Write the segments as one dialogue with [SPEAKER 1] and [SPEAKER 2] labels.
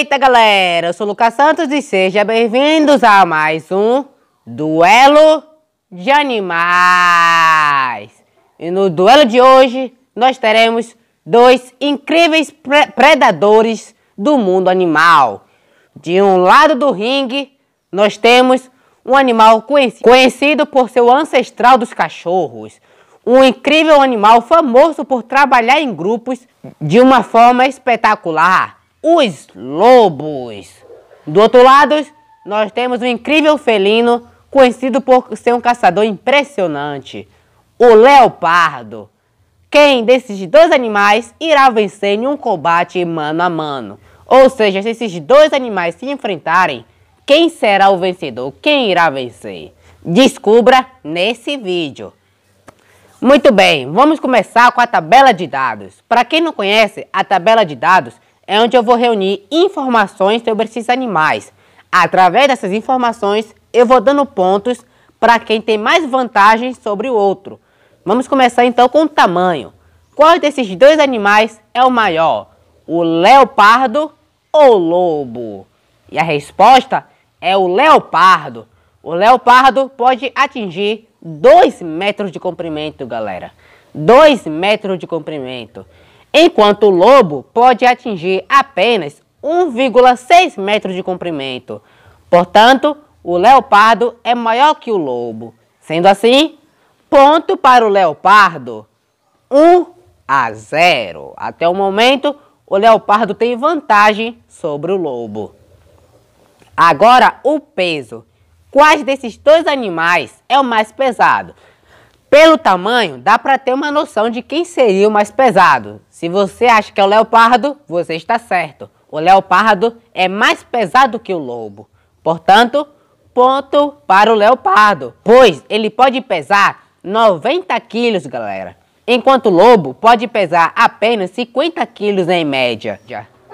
[SPEAKER 1] Eita galera, eu sou o Lucas Santos e sejam bem-vindos a mais um Duelo de Animais. E no duelo de hoje nós teremos dois incríveis pre predadores do mundo animal. De um lado do ringue nós temos um animal conhecido, conhecido por seu ancestral dos cachorros. Um incrível animal famoso por trabalhar em grupos de uma forma espetacular os lobos. Do outro lado, nós temos um incrível felino conhecido por ser um caçador impressionante, o leopardo. Quem desses dois animais irá vencer em um combate mano a mano? Ou seja, se esses dois animais se enfrentarem, quem será o vencedor? Quem irá vencer? Descubra nesse vídeo. Muito bem, vamos começar com a tabela de dados. Para quem não conhece, a tabela de dados é onde eu vou reunir informações sobre esses animais. Através dessas informações, eu vou dando pontos para quem tem mais vantagens sobre o outro. Vamos começar então com o tamanho. Qual desses dois animais é o maior? O leopardo ou o lobo? E a resposta é o leopardo. O leopardo pode atingir 2 metros de comprimento, galera. 2 metros de comprimento enquanto o lobo pode atingir apenas 1,6 metros de comprimento. Portanto, o leopardo é maior que o lobo. Sendo assim, ponto para o leopardo, 1 a 0. Até o momento, o leopardo tem vantagem sobre o lobo. Agora, o peso. Quais desses dois animais é o mais pesado? Pelo tamanho, dá para ter uma noção de quem seria o mais pesado. Se você acha que é o leopardo, você está certo. O leopardo é mais pesado que o lobo. Portanto, ponto para o leopardo, pois ele pode pesar 90 quilos, galera. Enquanto o lobo pode pesar apenas 50 quilos em média.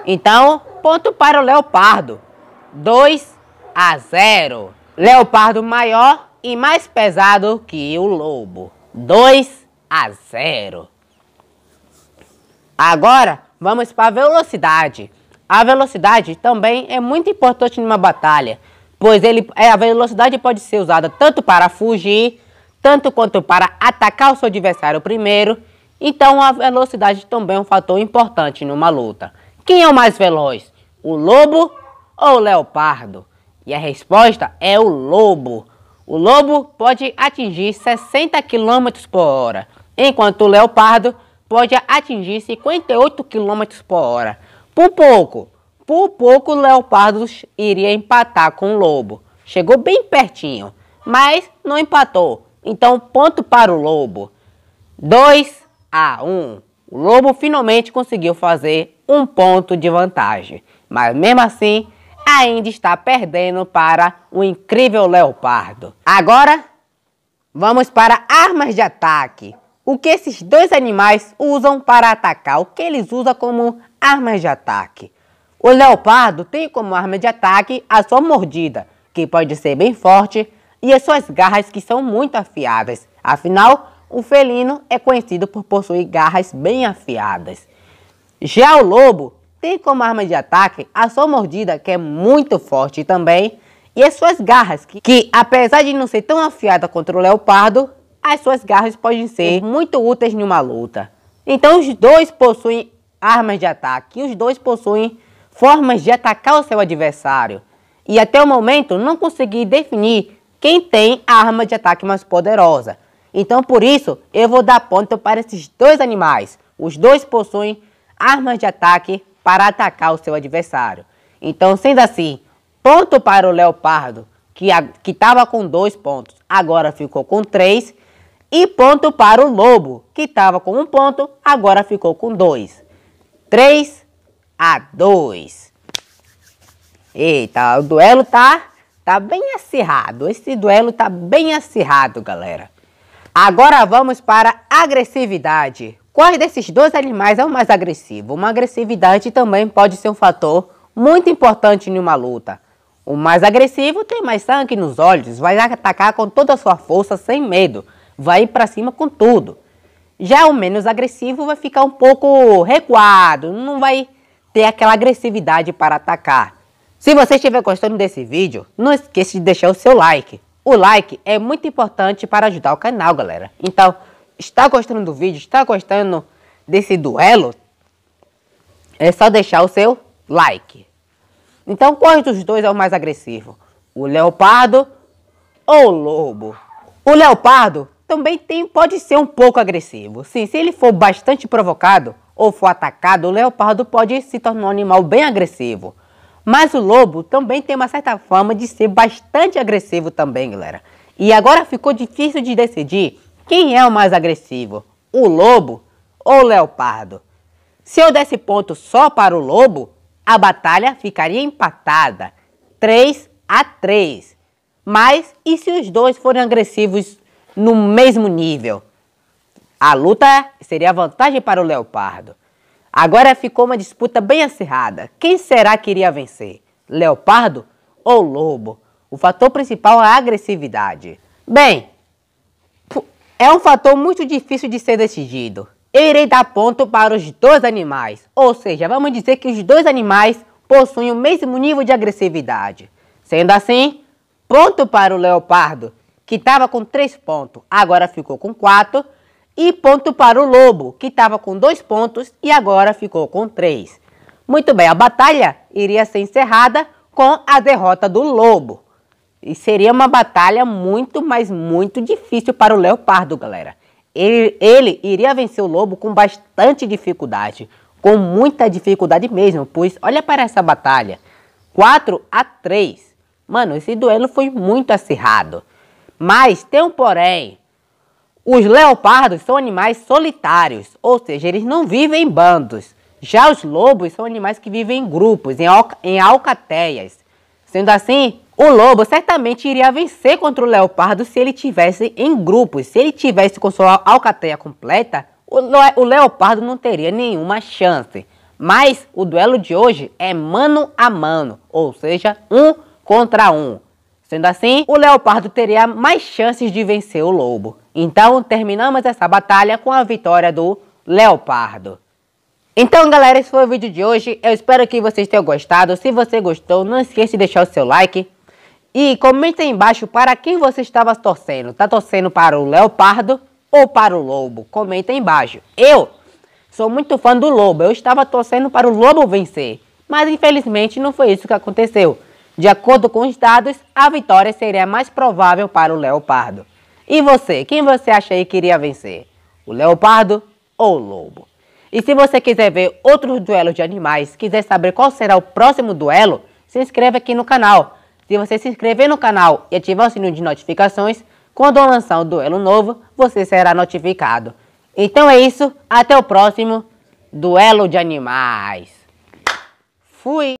[SPEAKER 1] Então, ponto para o leopardo. 2 a 0. Leopardo maior e mais pesado que o Lobo. 2 a 0. Agora vamos para a velocidade. A velocidade também é muito importante numa batalha, pois ele, é, a velocidade pode ser usada tanto para fugir, tanto quanto para atacar o seu adversário primeiro. Então a velocidade também é um fator importante numa luta. Quem é o mais veloz? O lobo ou o leopardo? E a resposta é o lobo. O lobo pode atingir 60 km por hora, enquanto o leopardo pode atingir 58 km por hora. Por pouco, por pouco o leopardo iria empatar com o lobo. Chegou bem pertinho, mas não empatou. Então, ponto para o lobo. 2 a 1. O lobo finalmente conseguiu fazer um ponto de vantagem. Mas mesmo assim, ainda está perdendo para o incrível leopardo. Agora, vamos para armas de ataque. O que esses dois animais usam para atacar? O que eles usam como armas de ataque? O leopardo tem como arma de ataque a sua mordida, que pode ser bem forte, e as suas garras que são muito afiadas. Afinal, o felino é conhecido por possuir garras bem afiadas. Já o lobo tem como arma de ataque a sua mordida, que é muito forte também, e as suas garras, que, que apesar de não ser tão afiada contra o leopardo, as suas garras podem ser muito úteis numa luta. Então os dois possuem armas de ataque, os dois possuem formas de atacar o seu adversário. E até o momento não consegui definir quem tem a arma de ataque mais poderosa. Então por isso eu vou dar ponto para esses dois animais. Os dois possuem armas de ataque para atacar o seu adversário. Então, sendo assim, ponto para o Leopardo, que estava com dois pontos, agora ficou com três, e ponto para o Lobo, que estava com um ponto, agora ficou com dois. 3 a 2. Eita, o duelo tá, tá bem acirrado. Esse duelo tá bem acirrado, galera. Agora vamos para agressividade. Quais desses dois animais é o mais agressivo? Uma agressividade também pode ser um fator muito importante em uma luta. O mais agressivo tem mais sangue nos olhos, vai atacar com toda a sua força, sem medo, vai ir para cima com tudo. Já o menos agressivo vai ficar um pouco recuado, não vai ter aquela agressividade para atacar. Se você estiver gostando desse vídeo, não esqueça de deixar o seu like. O like é muito importante para ajudar o canal, galera. Então, está gostando do vídeo, está gostando desse duelo, é só deixar o seu like. Então, qual dos dois é o mais agressivo? O leopardo ou o lobo? O leopardo também tem, pode ser um pouco agressivo. Sim, se ele for bastante provocado ou for atacado, o leopardo pode se tornar um animal bem agressivo. Mas o lobo também tem uma certa fama de ser bastante agressivo também, galera. E agora ficou difícil de decidir quem é o mais agressivo? O lobo ou o leopardo? Se eu desse ponto só para o lobo, a batalha ficaria empatada, 3 a 3. Mas e se os dois forem agressivos no mesmo nível? A luta seria vantagem para o leopardo. Agora ficou uma disputa bem acirrada. Quem será que iria vencer? Leopardo ou lobo? O fator principal é a agressividade. Bem, é um fator muito difícil de ser decidido. Irei dar ponto para os dois animais, ou seja, vamos dizer que os dois animais possuem o mesmo nível de agressividade. Sendo assim, ponto para o leopardo, que estava com 3 pontos, agora ficou com 4, e ponto para o lobo, que estava com 2 pontos e agora ficou com 3. Muito bem, a batalha iria ser encerrada com a derrota do lobo. E seria uma batalha muito, mas muito difícil para o leopardo, galera. Ele, ele iria vencer o lobo com bastante dificuldade, com muita dificuldade mesmo, pois olha para essa batalha, 4 a 3. Mano, esse duelo foi muito acirrado. Mas tem um porém. Os leopardos são animais solitários, ou seja, eles não vivem em bandos. Já os lobos são animais que vivem em grupos, em, alcatéias. em alcateias. Sendo assim, o lobo certamente iria vencer contra o leopardo se ele tivesse em grupos. Se ele tivesse com sua alcateia completa, o leopardo não teria nenhuma chance. Mas o duelo de hoje é mano a mano, ou seja, um contra um. Sendo assim, o leopardo teria mais chances de vencer o lobo. Então, terminamos essa batalha com a vitória do leopardo. Então, galera, esse foi o vídeo de hoje. Eu espero que vocês tenham gostado. Se você gostou, não esqueça de deixar o seu like, e comenta aí embaixo para quem você estava torcendo. Tá torcendo para o leopardo ou para o lobo? Comenta aí embaixo. Eu sou muito fã do lobo. Eu estava torcendo para o lobo vencer. Mas infelizmente não foi isso que aconteceu. De acordo com os dados, a vitória seria mais provável para o leopardo. E você, quem você acha aí que iria vencer? O leopardo ou o lobo? E se você quiser ver outros duelos de animais, quiser saber qual será o próximo duelo, se inscreva aqui no canal. Se você se inscrever no canal e ativar o sininho de notificações, quando eu lançar um duelo novo, você será notificado. Então é isso, até o próximo Duelo de Animais. Fui!